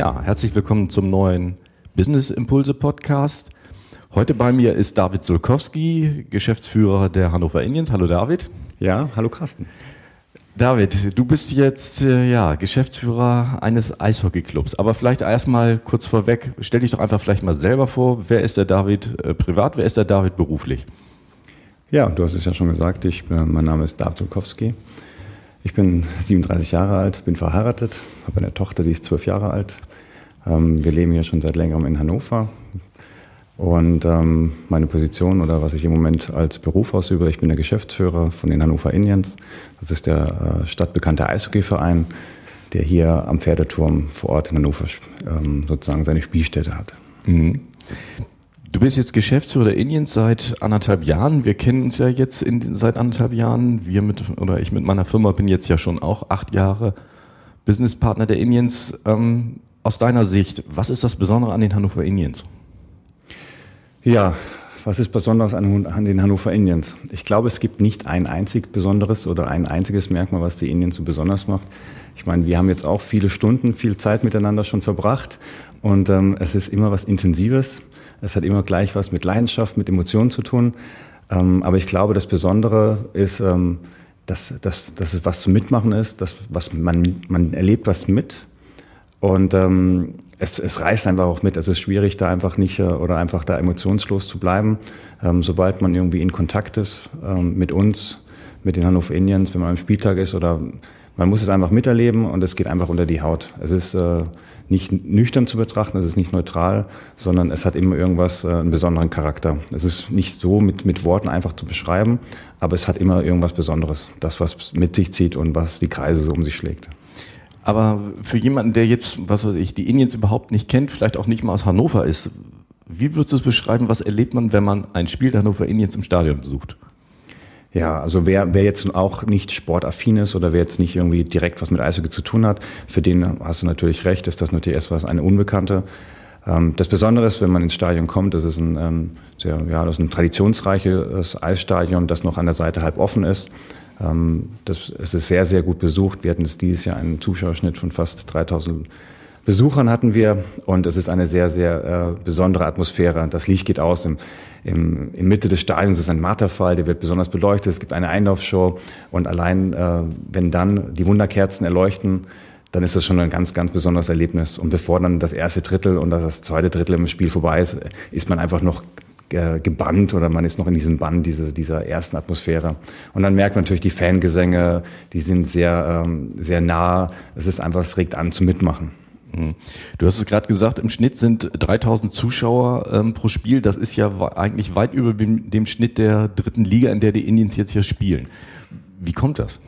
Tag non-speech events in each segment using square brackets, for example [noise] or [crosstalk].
Ja, herzlich willkommen zum neuen Business Impulse Podcast. Heute bei mir ist David Sulkowski, Geschäftsführer der Hannover Indians. Hallo David. Ja, hallo Carsten. David, du bist jetzt äh, ja, Geschäftsführer eines Eishockeyclubs. Aber vielleicht erstmal kurz vorweg, stell dich doch einfach vielleicht mal selber vor, wer ist der David äh, privat, wer ist der David beruflich? Ja, du hast es ja schon gesagt, ich, äh, mein Name ist David Sulkowski. Ich bin 37 Jahre alt, bin verheiratet, habe eine Tochter, die ist 12 Jahre alt. Ähm, wir leben hier schon seit längerem in Hannover. Und ähm, meine Position oder was ich im Moment als Beruf ausübe, ich bin der Geschäftsführer von den Hannover Indians. Das ist der äh, stadtbekannte Eishockeyverein, der hier am Pferdeturm vor Ort in Hannover ähm, sozusagen seine Spielstätte hat. Mhm. Du bist jetzt Geschäftsführer der Indians seit anderthalb Jahren. Wir kennen uns ja jetzt in, seit anderthalb Jahren. Wir mit, oder ich mit meiner Firma bin jetzt ja schon auch acht Jahre Businesspartner der Indians. Ähm, aus deiner Sicht, was ist das Besondere an den Hannover Indians? Ja, was ist Besonderes an, an, den Hannover Indians? Ich glaube, es gibt nicht ein einzig besonderes oder ein einziges Merkmal, was die Indians so besonders macht. Ich meine, wir haben jetzt auch viele Stunden, viel Zeit miteinander schon verbracht und ähm, es ist immer was Intensives. Es hat immer gleich was mit Leidenschaft, mit Emotionen zu tun. Ähm, aber ich glaube, das Besondere ist, ähm, dass, dass, dass es was zu mitmachen ist, dass was man, man erlebt was mit und ähm, es, es reißt einfach auch mit. Es ist schwierig, da einfach nicht äh, oder einfach da emotionslos zu bleiben. Ähm, sobald man irgendwie in Kontakt ist ähm, mit uns, mit den Hannover Indians, wenn man am Spieltag ist oder man muss es einfach miterleben und es geht einfach unter die Haut. Es ist äh, nicht nüchtern zu betrachten, es ist nicht neutral, sondern es hat immer irgendwas, äh, einen besonderen Charakter. Es ist nicht so mit, mit Worten einfach zu beschreiben, aber es hat immer irgendwas Besonderes. Das, was mit sich zieht und was die Kreise so um sich schlägt. Aber für jemanden, der jetzt, was weiß ich, die Indians überhaupt nicht kennt, vielleicht auch nicht mal aus Hannover ist, wie würdest du es beschreiben, was erlebt man, wenn man ein Spiel der Hannover Indians im Stadion besucht? Ja, also wer, wer jetzt auch nicht sportaffin ist oder wer jetzt nicht irgendwie direkt was mit Eishockey zu tun hat, für den hast du natürlich recht, ist das natürlich erst was eine Unbekannte. Ähm, das Besondere ist, wenn man ins Stadion kommt, das ist ein ähm, sehr, ja, das ist ein traditionsreiches Eisstadion, das noch an der Seite halb offen ist. Ähm, das, es ist sehr, sehr gut besucht. Wir hatten es dieses Jahr einen Zuschauerschnitt von fast 3000 Besuchern hatten wir und es ist eine sehr, sehr äh, besondere Atmosphäre. Das Licht geht aus. Im, im, Im Mitte des Stadions ist ein Marterfall, der wird besonders beleuchtet. Es gibt eine Einlaufshow und allein, äh, wenn dann die Wunderkerzen erleuchten, dann ist das schon ein ganz, ganz besonderes Erlebnis. Und bevor dann das erste Drittel und das zweite Drittel im Spiel vorbei ist, ist man einfach noch äh, gebannt oder man ist noch in diesem Bann diese, dieser ersten Atmosphäre. Und dann merkt man natürlich die Fangesänge, die sind sehr, ähm, sehr nah. Es ist einfach, es regt an zum Mitmachen. Mhm. Du hast es gerade gesagt, im Schnitt sind 3000 Zuschauer ähm, pro Spiel. Das ist ja eigentlich weit über dem Schnitt der dritten Liga, in der die Indians jetzt hier spielen. Wie kommt das?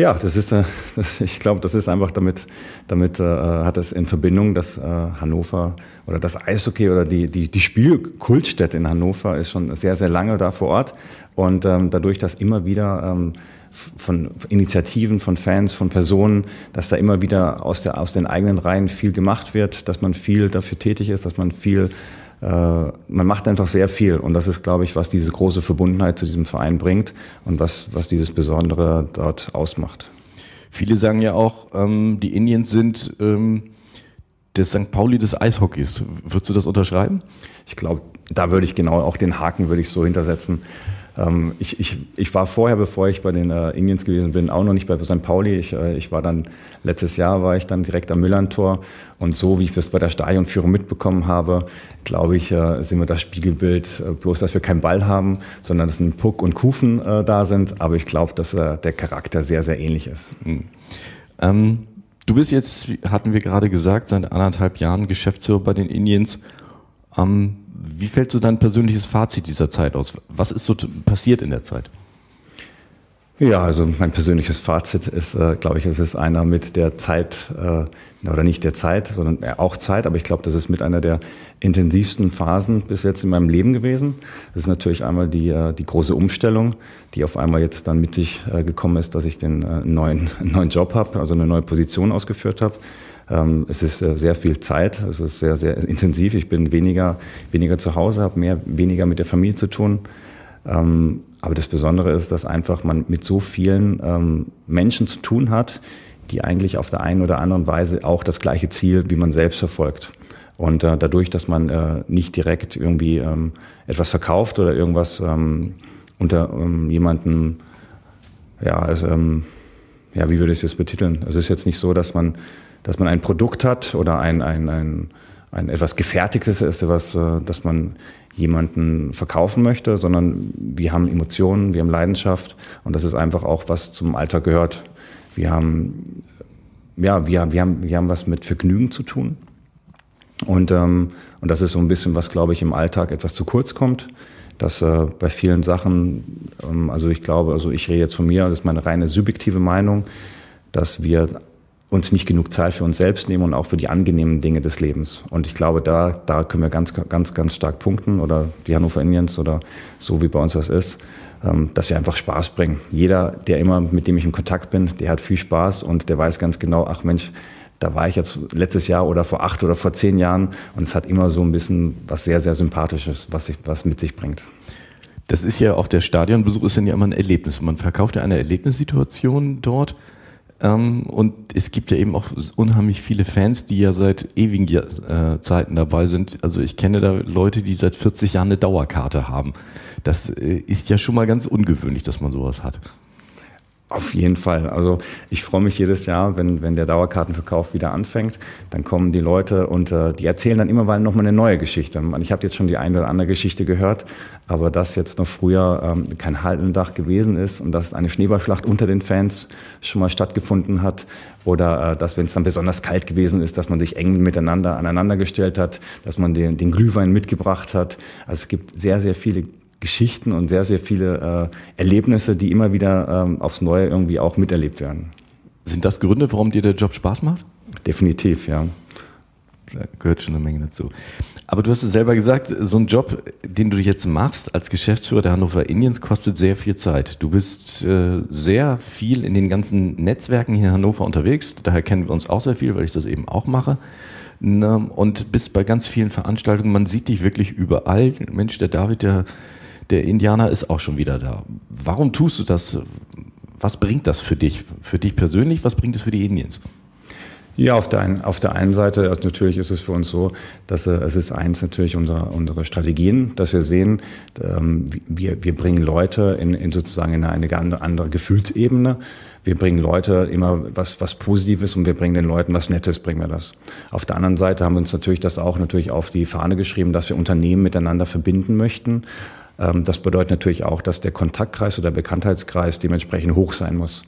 Ja, das ist, äh, das, ich glaube, das ist einfach damit, damit äh, hat es in Verbindung, dass äh, Hannover oder das Eishockey oder die, die, die Spielkultstätte in Hannover ist schon sehr, sehr lange da vor Ort. Und ähm, dadurch, dass immer wieder ähm, von Initiativen, von Fans, von Personen, dass da immer wieder aus, der, aus den eigenen Reihen viel gemacht wird, dass man viel dafür tätig ist, dass man viel äh, man macht einfach sehr viel und das ist, glaube ich, was diese große Verbundenheit zu diesem Verein bringt und was, was dieses Besondere dort ausmacht. Viele sagen ja auch, ähm, die Indians sind ähm, das St. Pauli des Eishockeys. Würdest du das unterschreiben? Ich glaube, da würde ich genau auch den Haken würde ich so hintersetzen. Ähm, ich, ich, ich war vorher, bevor ich bei den äh, Indians gewesen bin, auch noch nicht bei St. Pauli. Ich, äh, ich war dann, letztes Jahr war ich dann direkt am Müllerntor und so, wie ich das bei der Stadionführung mitbekommen habe, glaube ich, äh, sind wir das Spiegelbild, äh, bloß, dass wir keinen Ball haben, sondern dass ein Puck und Kufen äh, da sind. Aber ich glaube, dass äh, der Charakter sehr, sehr ähnlich ist. Mhm. Ähm, du bist jetzt, hatten wir gerade gesagt, seit anderthalb Jahren Geschäftsführer bei den Indians. Ähm, wie fällt so dein persönliches Fazit dieser Zeit aus? Was ist so passiert in der Zeit? Ja, also mein persönliches Fazit ist, äh, glaube ich, es ist einer mit der Zeit, äh, oder nicht der Zeit, sondern äh, auch Zeit, aber ich glaube, das ist mit einer der intensivsten Phasen bis jetzt in meinem Leben gewesen. Das ist natürlich einmal die, äh, die große Umstellung, die auf einmal jetzt dann mit sich äh, gekommen ist, dass ich den äh, neuen, [laughs] neuen Job habe, also eine neue Position ausgeführt habe ähm, es ist äh, sehr viel Zeit, es ist sehr, sehr intensiv. Ich bin weniger, weniger zu Hause, habe mehr, weniger mit der Familie zu tun. Ähm, aber das Besondere ist, dass einfach man mit so vielen ähm, Menschen zu tun hat, die eigentlich auf der einen oder anderen Weise auch das gleiche Ziel wie man selbst verfolgt. Und äh, dadurch, dass man äh, nicht direkt irgendwie ähm, etwas verkauft oder irgendwas ähm, unter ähm, jemanden, ja, also, ähm, ja, wie würde ich es jetzt betiteln? Es ist jetzt nicht so, dass man dass man ein Produkt hat oder ein, ein, ein, ein etwas Gefertigtes ist, etwas, äh, das man jemanden verkaufen möchte, sondern wir haben Emotionen, wir haben Leidenschaft und das ist einfach auch, was zum Alltag gehört. Wir haben, ja, wir, wir haben, wir haben was mit Vergnügen zu tun. Und, ähm, und das ist so ein bisschen, was, glaube ich, im Alltag etwas zu kurz kommt. Dass äh, bei vielen Sachen, ähm, also ich glaube, also ich rede jetzt von mir, das ist meine reine subjektive Meinung, dass wir uns nicht genug Zeit für uns selbst nehmen und auch für die angenehmen Dinge des Lebens. Und ich glaube, da, da können wir ganz, ganz, ganz stark punkten oder die Hannover Indians oder so wie bei uns das ist, ähm, dass wir einfach Spaß bringen. Jeder, der immer, mit dem ich in Kontakt bin, der hat viel Spaß und der weiß ganz genau, ach Mensch, da war ich jetzt letztes Jahr oder vor acht oder vor zehn Jahren und es hat immer so ein bisschen was sehr, sehr Sympathisches, was, sich, was mit sich bringt. Das ist ja auch der Stadionbesuch ist dann ja immer ein Erlebnis. Man verkauft ja eine Erlebnissituation dort. Ähm, und es gibt ja eben auch unheimlich viele Fans, die ja seit ewigen äh, Zeiten dabei sind. Also ich kenne da Leute, die seit 40 Jahren eine Dauerkarte haben. Das äh, ist ja schon mal ganz ungewöhnlich, dass man sowas hat. Auf jeden Fall. Also ich freue mich jedes Jahr, wenn, wenn der Dauerkartenverkauf wieder anfängt, dann kommen die Leute und äh, die erzählen dann immer mal nochmal eine neue Geschichte. Ich habe jetzt schon die eine oder andere Geschichte gehört, aber dass jetzt noch früher ähm, kein Haltendach gewesen ist und dass eine Schneeballschlacht unter den Fans schon mal stattgefunden hat oder äh, dass, wenn es dann besonders kalt gewesen ist, dass man sich eng miteinander aneinandergestellt hat, dass man den, den Glühwein mitgebracht hat. Also es gibt sehr, sehr viele Geschichten und sehr, sehr viele äh, Erlebnisse, die immer wieder ähm, aufs Neue irgendwie auch miterlebt werden. Sind das Gründe, warum dir der Job Spaß macht? Definitiv, ja. Da gehört schon eine Menge dazu. Aber du hast es selber gesagt, so ein Job, den du jetzt machst als Geschäftsführer der Hannover Indians, kostet sehr viel Zeit. Du bist äh, sehr viel in den ganzen Netzwerken hier in Hannover unterwegs. Daher kennen wir uns auch sehr viel, weil ich das eben auch mache. und bist bei ganz vielen Veranstaltungen. Man sieht dich wirklich überall. Mensch, der David, der der Indianer ist auch schon wieder da. Warum tust du das? Was bringt das für dich, für dich persönlich? Was bringt es für die Indiens? Ja, auf der, einen, auf der einen Seite, äh, natürlich ist es für uns so, dass äh, es ist eins natürlich unserer, unsere Strategien, dass wir sehen, ähm, wir, wir bringen Leute in, in sozusagen in eine, eine andere Gefühlsebene. Wir bringen Leute immer was, was Positives und wir bringen den Leuten was Nettes, bringen wir das. Auf der anderen Seite haben wir uns natürlich das auch natürlich auf die Fahne geschrieben, dass wir Unternehmen miteinander verbinden möchten ähm, das bedeutet natürlich auch, dass der Kontaktkreis oder Bekanntheitskreis dementsprechend hoch sein muss.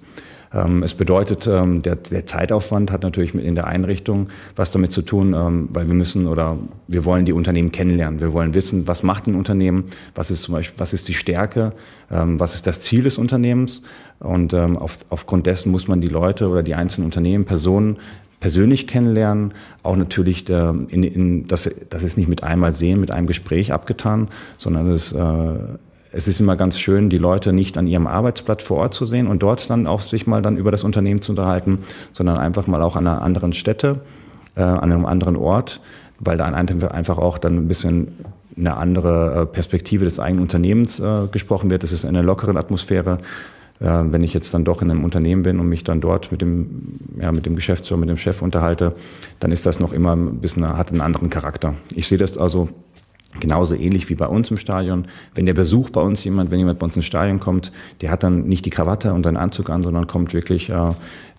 Ähm, es bedeutet, ähm, der, der, Zeitaufwand hat natürlich in der Einrichtung was damit zu tun, weil wir müssen oder wir wollen die Unternehmen kennenlernen. Wir wollen wissen, was macht ein Unternehmen, was ist zum Beispiel, was ist die Stärke, was ist das Ziel des Unternehmens. Und auf, aufgrund dessen muss man die Leute oder die einzelnen Unternehmen, Personen persönlich kennenlernen, auch natürlich, der, äh, in, in, das, das ist nicht mit einmal sehen, mit einem Gespräch abgetan, sondern es, äh, es ist immer ganz schön, die Leute nicht an ihrem Arbeitsblatt vor Ort zu sehen und dort dann auch sich mal dann über das Unternehmen zu unterhalten, sondern einfach mal auch an einer anderen Stätte, äh, an einem anderen Ort, weil da einfach auch dann ein bisschen eine andere äh, Perspektive des eigenen Unternehmens äh, gesprochen wird. Es ist in einer lockeren Atmosphäre. Äh, wenn ich jetzt dann doch in einem Unternehmen bin und mich dann dort mit dem, ja, mit dem Geschäftsführer, mit dem Chef unterhalte, dann ist das noch immer ein bisschen, hat einen anderen Charakter. Ich sehe das also Genauso ähnlich wie bei uns im Stadion. Wenn der Besuch bei uns jemand, wenn jemand bei uns ins Stadion kommt, der hat dann nicht die Krawatte und seinen Anzug an, sondern kommt wirklich äh,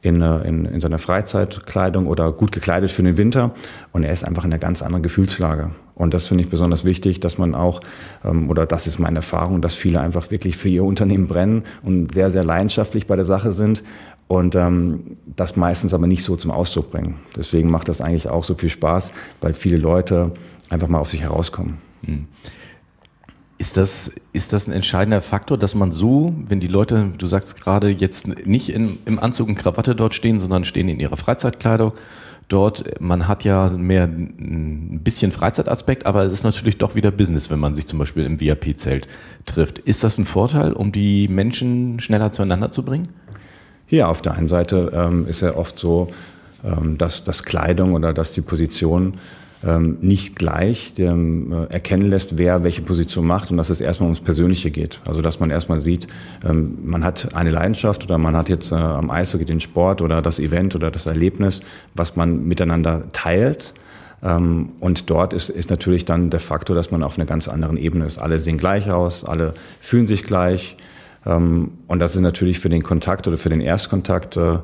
in, äh, in, in seiner Freizeitkleidung oder gut gekleidet für den Winter. Und er ist einfach in einer ganz anderen Gefühlslage. Und das finde ich besonders wichtig, dass man auch, ähm, oder das ist meine Erfahrung, dass viele einfach wirklich für ihr Unternehmen brennen und sehr, sehr leidenschaftlich bei der Sache sind und ähm, das meistens aber nicht so zum Ausdruck bringen. Deswegen macht das eigentlich auch so viel Spaß, weil viele Leute einfach mal auf sich herauskommen. Hm. Ist das, ist das ein entscheidender Faktor, dass man so, wenn die Leute, du sagst gerade, jetzt nicht in, im Anzug und Krawatte dort stehen, sondern stehen in ihrer Freizeitkleidung dort, man hat ja mehr ein bisschen Freizeitaspekt, aber es ist natürlich doch wieder Business, wenn man sich zum Beispiel im VIP-Zelt trifft. Ist das ein Vorteil, um die Menschen schneller zueinander zu bringen? Ja, auf der einen Seite ähm, ist ja oft so, ähm, dass, dass Kleidung oder dass die Position ähm, nicht gleich dem, ähm, äh, erkennen lässt, wer welche Position macht und dass es erstmal ums Persönliche geht. Also dass man erstmal sieht, ähm, man hat eine Leidenschaft oder man hat jetzt äh, am Eishockey den Sport oder das Event oder das Erlebnis, was man miteinander teilt. Ähm, und dort ist, ist natürlich dann der Faktor, dass man auf einer ganz anderen Ebene ist. Alle sehen gleich aus, alle fühlen sich gleich. Ähm, und das ist natürlich für den Kontakt oder für den Erstkontakt äh,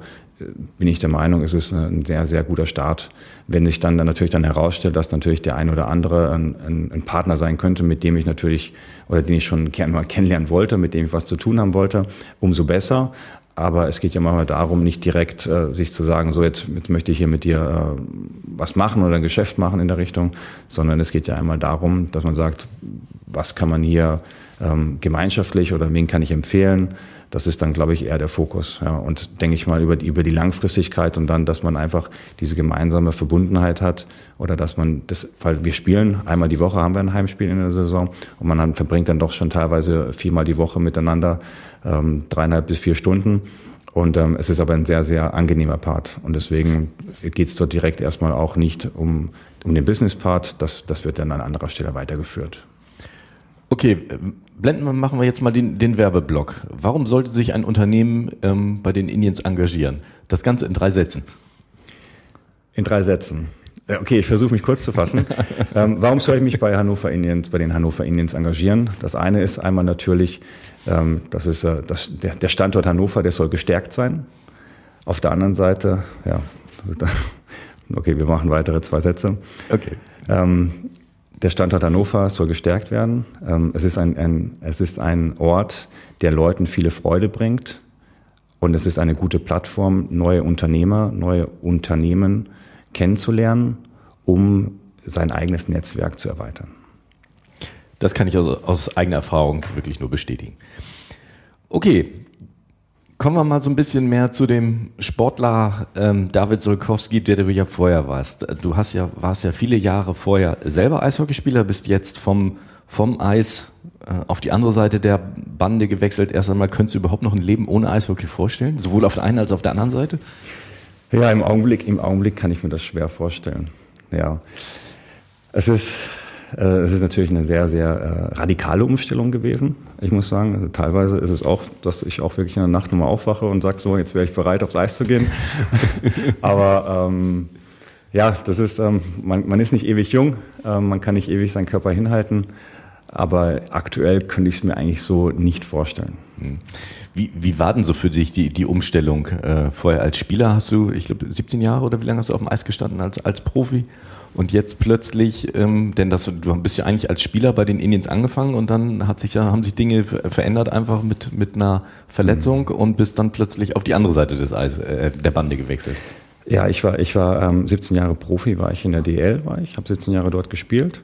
bin ich der Meinung, es ist ein sehr, sehr guter Start. Wenn sich dann, dann natürlich dann herausstellt, dass natürlich der ein oder andere ein, ein, ein Partner sein könnte, mit dem ich natürlich oder den ich schon gerne mal [laughs] kennenlernen wollte, mit dem ich was zu tun haben wollte, umso besser. Aber es geht ja manchmal darum, nicht direkt äh, sich zu sagen, so jetzt, jetzt möchte ich hier mit dir äh, was machen oder ein Geschäft machen in der Richtung, sondern es geht ja einmal darum, dass man sagt, was kann man hier ähm, gemeinschaftlich oder wen kann ich empfehlen. Das ist dann, glaube ich, eher der Fokus. Ja. Und denke ich mal über die, über die Langfristigkeit und dann, dass man einfach diese gemeinsame Verbundenheit hat oder dass man das, weil wir spielen, einmal die Woche haben wir ein Heimspiel in der Saison und man dann, verbringt dann doch schon teilweise viermal die Woche miteinander, ähm, dreieinhalb bis vier Stunden. Und ähm, es ist aber ein sehr, sehr angenehmer Part. Und deswegen geht es dort direkt erstmal auch nicht um, um den Business-Part. Das, das wird dann an anderer Stelle weitergeführt. Okay, blenden wir, machen wir jetzt mal den, den Werbeblock. Warum sollte sich ein Unternehmen ähm, bei den Indians engagieren? Das Ganze in drei Sätzen. In drei Sätzen. Okay, ich versuche mich kurz zu fassen. [laughs] ähm, warum soll ich mich bei Hannover Indians, bei den Hannover Indians engagieren? Das eine ist einmal natürlich, ähm, das ist äh, das, der, der, Standort Hannover, der soll gestärkt sein. Auf der anderen Seite, ja, [laughs] okay, wir machen weitere zwei Sätze. Okay. Ähm, der Standort Hannover soll gestärkt werden. Ähm, es ist ein, ein, es ist ein Ort, der Leuten viele Freude bringt. Und es ist eine gute Plattform, neue Unternehmer, neue Unternehmen kennenzulernen, um sein eigenes Netzwerk zu erweitern. Das kann ich also aus eigener Erfahrung wirklich nur bestätigen. Okay, Kommen wir mal so ein bisschen mehr zu dem Sportler ähm, David Solkowski, der du ja vorher warst. Du hast ja, warst ja viele Jahre vorher selber Eishockeyspieler, bist jetzt vom, vom Eis äh, auf die andere Seite der Bande gewechselt. Erst einmal, könntest du überhaupt noch ein Leben ohne Eishockey vorstellen? Sowohl auf der einen als auch auf der anderen Seite? Ja, im Augenblick, im Augenblick kann ich mir das schwer vorstellen. Ja. Es ist, äh, es ist natürlich eine sehr, sehr äh, radikale Umstellung gewesen. Ich muss sagen, also teilweise ist es auch, dass ich auch wirklich in der Nacht nochmal aufwache und sage, so, jetzt wäre ich bereit, aufs Eis zu gehen. [laughs] Aber ähm, ja, das ist, ähm, man, man, ist nicht ewig jung, ähm, man kann nicht ewig seinen Körper hinhalten. Aber aktuell könnte ich es mir eigentlich so nicht vorstellen. Hm. Wie, wie war denn so für dich die, die Umstellung? Äh, vorher als Spieler hast du, ich glaube, 17 Jahre oder wie lange hast du auf dem Eis gestanden als, als Profi? Und jetzt plötzlich, ähm, denn das, du bist ja eigentlich als Spieler bei den Indians angefangen und dann hat sich haben sich Dinge verändert einfach mit, mit einer Verletzung mhm. und bist dann plötzlich auf die andere Seite des Eis, äh, der Bande gewechselt. Ja, ich war, ich war ähm, 17 Jahre Profi, war ich in der DL, war ich, habe 17 Jahre dort gespielt.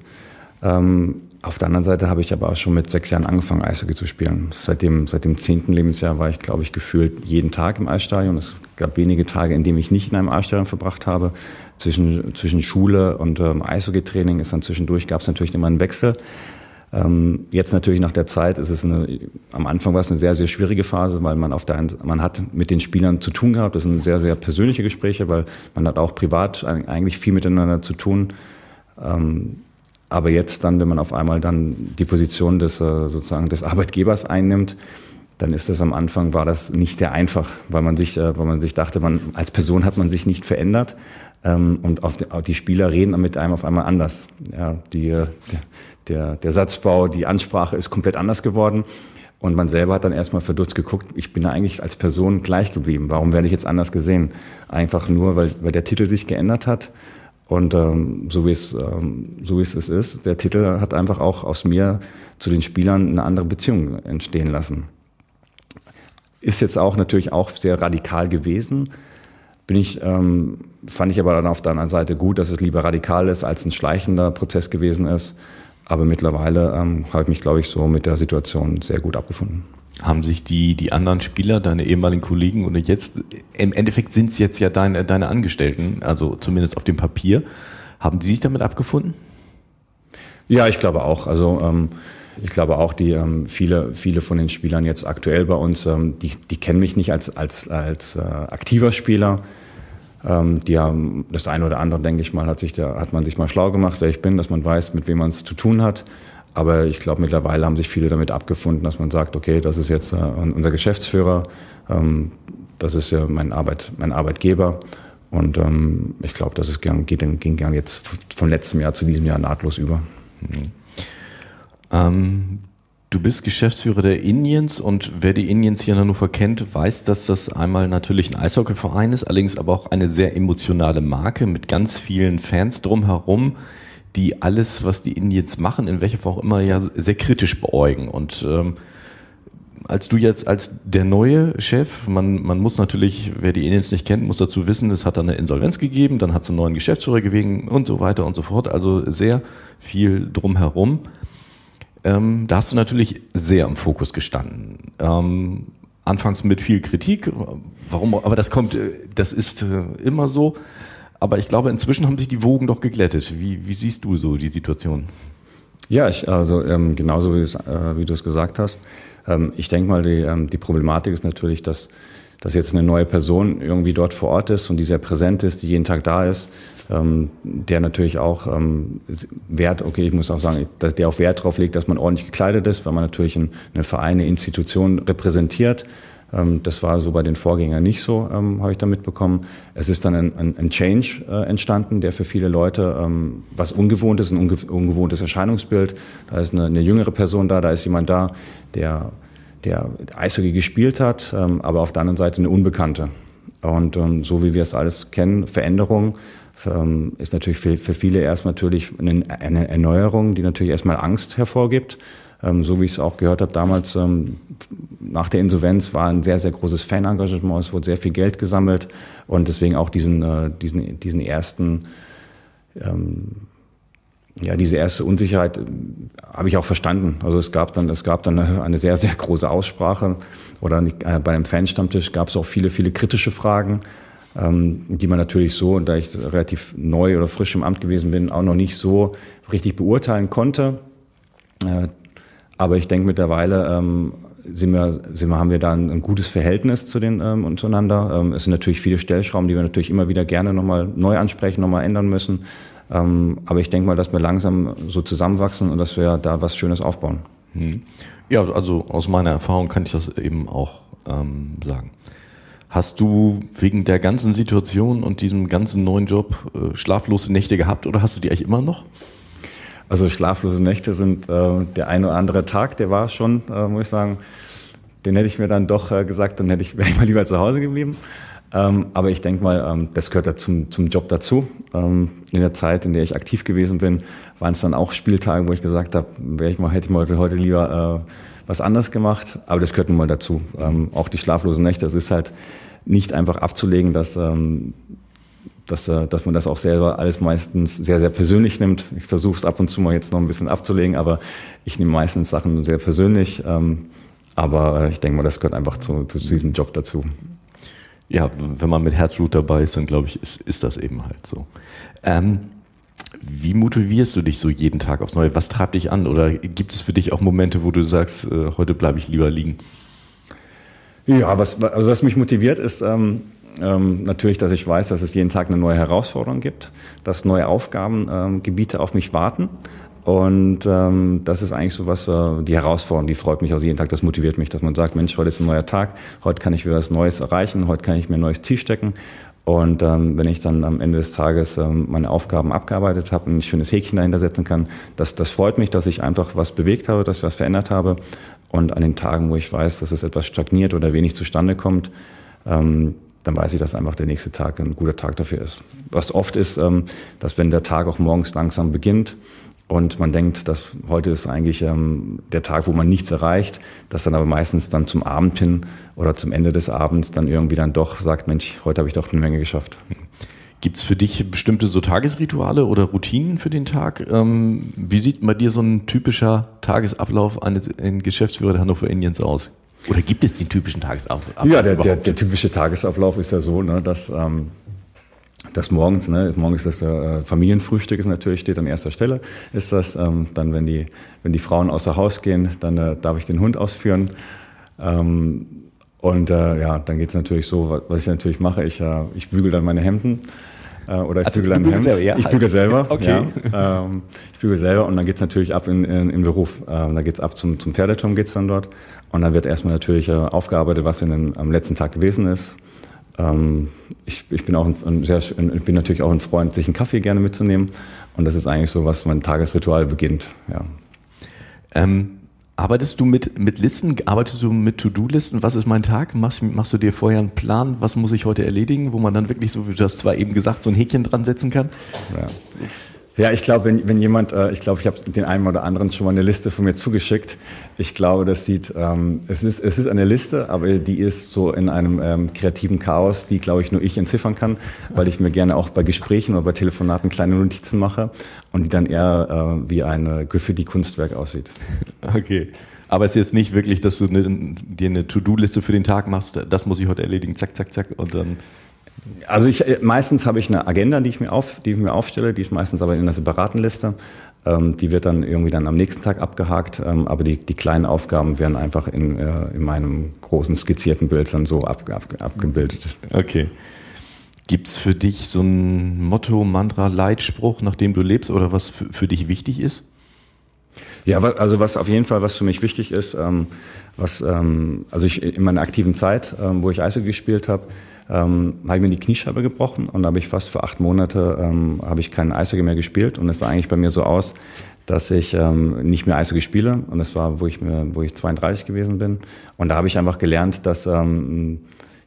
Ähm, auf der anderen Seite habe ich aber auch schon mit sechs Jahren angefangen, Eishockey zu spielen. Seit dem, seit dem zehnten Lebensjahr war ich, glaube ich, gefühlt jeden Tag im Eisstadion. Es gab wenige Tage, in denen ich nicht in einem Eisstadion verbracht habe. Zwischen, zwischen Schule und ähm, Eishockeytraining ist dann zwischendurch, gab es natürlich immer einen Wechsel. Ähm, jetzt natürlich nach der Zeit ist es eine, am Anfang war es eine sehr, sehr schwierige Phase, weil man auf der einen, man hat mit den Spielern zu tun gehabt. Das sind sehr, sehr persönliche Gespräche, weil man hat auch privat eigentlich viel miteinander zu tun. Ähm, aber jetzt dann, wenn man auf einmal dann die Position des, äh, sozusagen des Arbeitgebers einnimmt, dann ist das am Anfang war das nicht sehr einfach, weil man sich, äh, weil man sich dachte, man als Person hat man sich nicht verändert ähm, und auf die, die, Spieler reden mit einem auf einmal anders. Ja, die, äh, der, der, der Satzbau, die Ansprache ist komplett anders geworden und man selber hat dann erstmal verdutzt geguckt. Ich bin da eigentlich als Person gleich geblieben. Warum werde ich jetzt anders gesehen? Einfach nur, weil, weil der Titel sich geändert hat und ähm, so wie es ähm, so wie es ist, der Titel hat einfach auch aus mir zu den Spielern eine andere Beziehung entstehen lassen. Ist jetzt auch natürlich auch sehr radikal gewesen. Bin ich, ähm, fand ich aber dann auf der anderen Seite gut, dass es lieber radikal ist, als ein schleichender Prozess gewesen ist. Aber mittlerweile ähm, habe ich mich, glaube ich, so mit der Situation sehr gut abgefunden. Haben sich die, die anderen Spieler, deine ehemaligen Kollegen oder jetzt, im Endeffekt sind es jetzt ja deine, deine Angestellten, also zumindest auf dem Papier, haben die sich damit abgefunden? Ja, ich glaube auch. Also ähm, ich glaube auch, die ähm, viele, viele von den Spielern jetzt aktuell bei uns, ähm, die, die kennen mich nicht als, als, als äh, aktiver Spieler. Ähm, die haben das eine oder andere, denke ich mal, hat sich da, hat man sich mal schlau gemacht, wer ich bin, dass man weiß, mit wem man es zu tun hat. Aber ich glaube, mittlerweile haben sich viele damit abgefunden, dass man sagt, okay, das ist jetzt äh, unser Geschäftsführer, ähm, das ist ja mein, Arbeit, mein Arbeitgeber. Und ähm, ich glaube, das ist, ging, ging jetzt von letztem Jahr zu diesem Jahr nahtlos über. Mhm. Ähm, du bist Geschäftsführer der Indians und wer die Indians hier in Hannover kennt, weiß, dass das einmal natürlich ein Eishockeyverein ist, allerdings aber auch eine sehr emotionale Marke mit ganz vielen Fans drumherum die alles, was die Inden jetzt machen, in welcher Form auch immer, ja sehr kritisch beäugen. Und ähm, als du jetzt als der neue Chef, man, man muss natürlich, wer die Indiens nicht kennt, muss dazu wissen, es hat dann eine Insolvenz gegeben, dann hat es einen neuen Geschäftsführer gewesen und so weiter und so fort. Also sehr viel drumherum. Ähm, da hast du natürlich sehr im Fokus gestanden. Ähm, anfangs mit viel Kritik, warum, aber das kommt, äh, das ist äh, immer so. Aber ich glaube, inzwischen haben sich die Wogen doch geglättet. Wie, wie siehst du so die Situation? Ja, ich, also ähm, genauso wie, äh, wie du es gesagt hast. Ähm, ich denke mal, die, ähm, die Problematik ist natürlich, dass, dass jetzt eine neue Person irgendwie dort vor Ort ist und die sehr präsent ist, die jeden Tag da ist, ähm, der natürlich auch ähm, Wert, okay, ich muss auch sagen, dass der auch Wert drauf legt, dass man ordentlich gekleidet ist, weil man natürlich ein, eine Vereine, Institution repräsentiert ähm, das war so bei den Vorgängern nicht so, ähm, habe ich da mitbekommen. Es ist dann ein, ein, ein Change äh, entstanden, der für viele Leute ähm, was ungewohnt ist, ein unge ungewohntes Erscheinungsbild. Da ist eine, eine, jüngere Person da, da ist jemand da, der, der Eishockey gespielt hat, ähm, aber auf der anderen Seite eine Unbekannte. Und ähm, so wie wir es alles kennen, Veränderung ähm, ist natürlich für, für, viele erst natürlich eine, eine Erneuerung, die natürlich erstmal Angst hervorgibt so wie ich es auch gehört habe damals, ähm, nach der Insolvenz war ein sehr, sehr großes Fanengagement, es wurde sehr viel Geld gesammelt und deswegen auch diesen, äh, diesen, diesen ersten, ähm, ja, diese erste Unsicherheit äh, habe ich auch verstanden. Also es gab dann, es gab dann eine, eine sehr, sehr große Aussprache oder äh, bei einem Fanstammtisch gab es auch viele, viele kritische Fragen, ähm, die man natürlich so, und da ich relativ neu oder frisch im Amt gewesen bin, auch noch nicht so richtig beurteilen konnte. Äh, aber ich denke mittlerweile ähm, sind wir, sind wir, haben wir da ein, ein gutes Verhältnis zu den ähm, untereinander. Ähm, es sind natürlich viele Stellschrauben, die wir natürlich immer wieder gerne nochmal neu ansprechen, nochmal ändern müssen. Ähm, aber ich denke mal, dass wir langsam so zusammenwachsen und dass wir da was Schönes aufbauen. Hm. Ja, also aus meiner Erfahrung kann ich das eben auch ähm, sagen. Hast du wegen der ganzen Situation und diesem ganzen neuen Job äh, schlaflose Nächte gehabt oder hast du die eigentlich immer noch? Also schlaflose Nächte sind äh, der ein oder andere Tag, der war schon, äh, muss ich sagen, den hätte ich mir dann doch äh, gesagt, dann hätte ich, [laughs] wäre ich mal lieber zu Hause geblieben. Ähm, aber ich denke mal, ähm, das gehört ja zum, zum Job dazu. Ähm, in der Zeit, in der ich aktiv gewesen bin, waren es dann auch Spieltage, wo ich gesagt habe, ich mal, hätte ich mal heute lieber äh, was anders gemacht. Aber das gehört nun mal dazu. Ähm, auch die schlaflosen Nächte, das ist halt nicht einfach abzulegen, dass ähm, dass, äh, dass man das auch selber alles meistens sehr, sehr persönlich nimmt. Ich versuche es ab und zu mal jetzt noch ein bisschen abzulegen, aber ich nehme meistens Sachen sehr persönlich. Ähm, aber ich denke mal, das gehört einfach zu, zu diesem Job dazu. Ja, wenn man mit Herzblut dabei ist, dann glaube ich, ist, ist das eben halt so. Ähm, wie motivierst du dich so jeden Tag aufs Neue? Was treibt dich an? Oder gibt es für dich auch Momente, wo du sagst, äh, heute bleibe ich lieber liegen? Ja, was, also was mich motiviert ist, ähm, ähm, natürlich, dass ich weiß, dass es jeden Tag eine neue Herausforderung gibt, dass neue Aufgabengebiete ähm, auf mich warten. Und ähm, das ist eigentlich so was, äh, die Herausforderung, die freut mich also jeden Tag, das motiviert mich, dass man sagt, Mensch, heute ist ein neuer Tag, heute kann ich wieder was Neues erreichen, heute kann ich mir ein neues Ziel stecken. Und ähm, wenn ich dann am Ende des Tages ähm, meine Aufgaben abgearbeitet habe und ein schönes Häkchen dahinter setzen kann, das, das freut mich, dass ich einfach was bewegt habe, dass ich was verändert habe. Und an den Tagen, wo ich weiß, dass es etwas stagniert oder wenig zustande kommt, ähm, dann weiß ich, dass einfach der nächste Tag ein guter Tag dafür ist. Was oft ist, ähm, dass wenn der Tag auch morgens langsam beginnt und man denkt, dass heute ist eigentlich ähm, der Tag, wo man nichts erreicht, dass dann aber meistens dann zum Abend hin oder zum Ende des Abends dann irgendwie dann doch sagt, Mensch, heute habe ich doch eine Menge geschafft. Gibt es für dich bestimmte so Tagesrituale oder Routinen für den Tag? Ähm, wie sieht bei dir so ein typischer Tagesablauf eines Geschäftsführers der Hannover Indians aus? Oder gibt es den typischen Tagesablauf? Ja, der, der, der typische Tagesablauf ist ja so, ne, dass, ähm, dass morgens, ne, morgens das äh, Familienfrühstück ist natürlich, steht an erster Stelle, ist das. Ähm, dann, wenn die, wenn die Frauen außer Haus gehen, dann äh, darf ich den Hund ausführen. Ähm, und äh, ja, dann geht's natürlich so, was ich natürlich mache, ich, äh, ich bügel dann meine Hemden. Äh, oder ich also, bügele ein Hemd. Selber, ja. Ich bügele selber. [laughs] Okay. Ja. Ähm, ich bügele selber und dann geht es natürlich ab in, in, in Beruf. Ähm, da geht es ab zum, zum Pferdeturm geht es dann dort. Und dann wird erstmal natürlich äh, aufgearbeitet, was in den, am letzten Tag gewesen ist. Ähm, ich, ich, bin auch ein, ein sehr, ein, ich bin natürlich auch ein Freund, sich einen Kaffee gerne mitzunehmen. Und das ist eigentlich so, was mein Tagesritual beginnt. Ja. Ähm, Arbeitest du mit, mit Listen? Arbeitest du mit To-Do-Listen? Was ist mein Tag? Machst, machst du dir vorher einen Plan? Was muss ich heute erledigen? Wo man dann wirklich, so wie du das zwar eben gesagt, so ein Häkchen dran setzen kann? Ja. Ja, ich glaube, wenn, wenn jemand, äh, ich glaube, ich habe den einen oder anderen schon mal eine Liste von mir zugeschickt. Ich glaube, das sieht, ähm, es, ist, es ist eine Liste, aber die ist so in einem ähm, kreativen Chaos, die, glaube ich, nur ich entziffern kann, weil ich mir gerne auch bei Gesprächen oder bei Telefonaten kleine Notizen mache und die dann eher äh, wie ein Graffiti-Kunstwerk aussieht. Okay. Aber es ist jetzt nicht wirklich, dass du ne, dir eine To-Do-Liste für den Tag machst, das muss ich heute erledigen, zack, zack, zack und dann. Also ich meistens habe ich eine Agenda, die ich mir auf, die ich mir aufstelle, die ist meistens aber in einer separaten Liste. Ähm, die wird dann irgendwie dann am nächsten Tag abgehakt, ähm, aber die, die kleinen Aufgaben werden einfach in, äh, in meinem großen skizzierten Bild dann so ab, ab, abgebildet. Okay. Gibt es für dich so ein Motto, Mantra, Leitspruch, nach dem du lebst oder was für, für dich wichtig ist? Ja, also was auf jeden Fall, was für mich wichtig ist, ähm, was, ähm, also ich in meiner aktiven Zeit, ähm, wo ich Eishockey gespielt habe, ähm, habe ich mir die Kniescheibe gebrochen und habe ich fast für acht Monate ähm, habe ich keinen Eishockey mehr gespielt und es sah eigentlich bei mir so aus, dass ich ähm, nicht mehr Eishockey spiele und das war, wo ich mir, wo ich 32 gewesen bin und da habe ich einfach gelernt, dass ähm,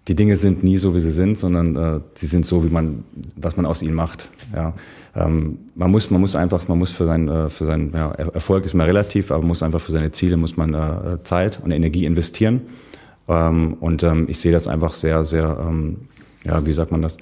die Dinge sind nie so, wie sie sind, sondern äh, sie sind so, wie man, was man aus ihnen macht. Ja. Ähm, man muss, man muss einfach, man muss für seinen, äh, für seinen ja, Erfolg ist mal relativ, aber man muss einfach für seine Ziele muss man äh, Zeit und Energie investieren. Ähm, und ähm, ich sehe das einfach sehr, sehr, ähm, ja, wie sagt man das?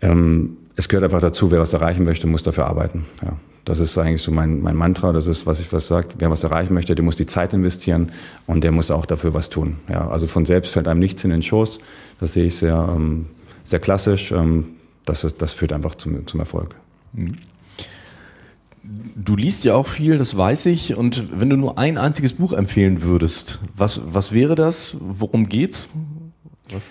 Ähm, es gehört einfach dazu, wer was erreichen möchte, muss dafür arbeiten. Ja. Das ist eigentlich so mein, mein Mantra. Das ist, was ich was sagt. Wer was erreichen möchte, der muss die Zeit investieren und der muss auch dafür was tun. Ja, also von selbst fällt einem nichts in den Schoß. Das sehe ich sehr, ähm, sehr klassisch. Ähm, das, ist, das führt einfach zum, zum Erfolg. Mhm. Du liest ja auch viel, das weiß ich. Und wenn du nur ein einziges Buch empfehlen würdest, was, was wäre das? Worum geht's? Was?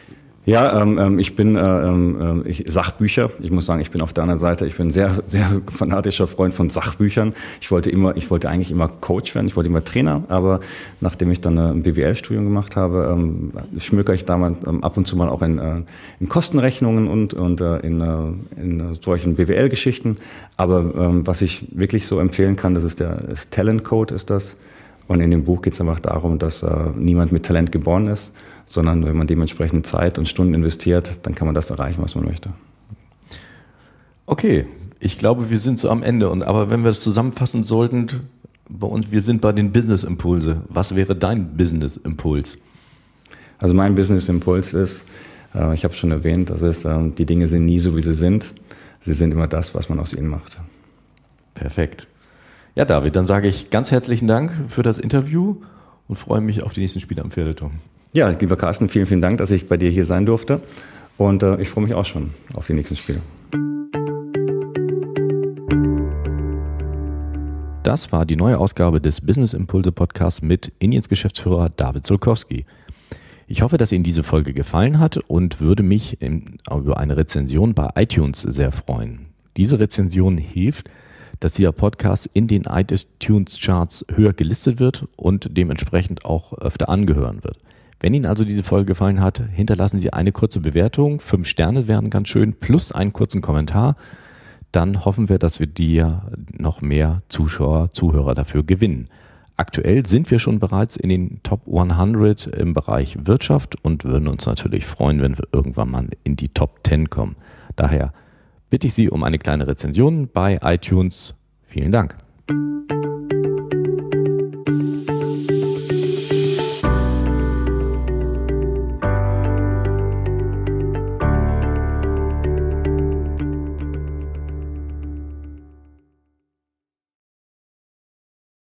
Ja, ähm, ähm, ich bin äh, ähm, äh, ich, Sachbücher. Ich muss sagen, ich bin auf deiner Seite. Ich bin sehr, sehr [laughs] fanatischer Freund von Sachbüchern. Ich wollte immer, ich wollte eigentlich immer Coach werden. Ich wollte immer Trainer. Aber nachdem ich dann äh, ein BWL-Studium gemacht habe, ähm, schmökere ich damals ähm, ab und zu mal auch in, äh, in Kostenrechnungen und, und äh, in, äh, in solchen BWL-Geschichten. Aber ähm, was ich wirklich so empfehlen kann, das ist der das Talent Code, ist das. Und in dem Buch geht es einfach darum, dass äh, niemand mit Talent geboren ist, sondern wenn man dementsprechend Zeit und Stunden investiert, dann kann man das erreichen, was man möchte. Okay, ich glaube, wir sind so am Ende. Und, aber wenn wir das zusammenfassen sollten, bei uns, wir sind bei den Business-Impulse. Was wäre dein Business-Impuls? Also mein Business-Impuls ist, äh, ich habe es schon erwähnt, das ist, äh, die Dinge sind nie so, wie sie sind. Sie sind immer das, was man aus ihnen macht. Perfekt. Ja, David, dann sage ich ganz herzlichen Dank für das Interview und freue mich auf die nächsten Spiele am Pferdeturm. Ja, lieber Carsten, vielen, vielen Dank, dass ich bei dir hier sein durfte. Und äh, ich freue mich auch schon auf die nächsten Spiele. Das war die neue Ausgabe des Business Impulse Podcasts mit Indiens Geschäftsführer David Zulkowski. Ich hoffe, dass Ihnen diese Folge gefallen hat und würde mich über eine Rezension bei iTunes sehr freuen. Diese Rezension hilft, dass dieser Podcast in den iTunes Charts höher gelistet wird und dementsprechend auch öfter angehören wird. Wenn Ihnen also diese Folge gefallen hat, hinterlassen Sie eine kurze Bewertung. Fünf Sterne wären ganz schön, plus einen kurzen Kommentar. Dann hoffen wir, dass wir dir noch mehr Zuschauer, Zuhörer dafür gewinnen. Aktuell sind wir schon bereits in den Top 100 im Bereich Wirtschaft und würden uns natürlich freuen, wenn wir irgendwann mal in die Top 10 kommen. Daher bitte ich Sie um eine kleine Rezension bei iTunes. Vielen Dank.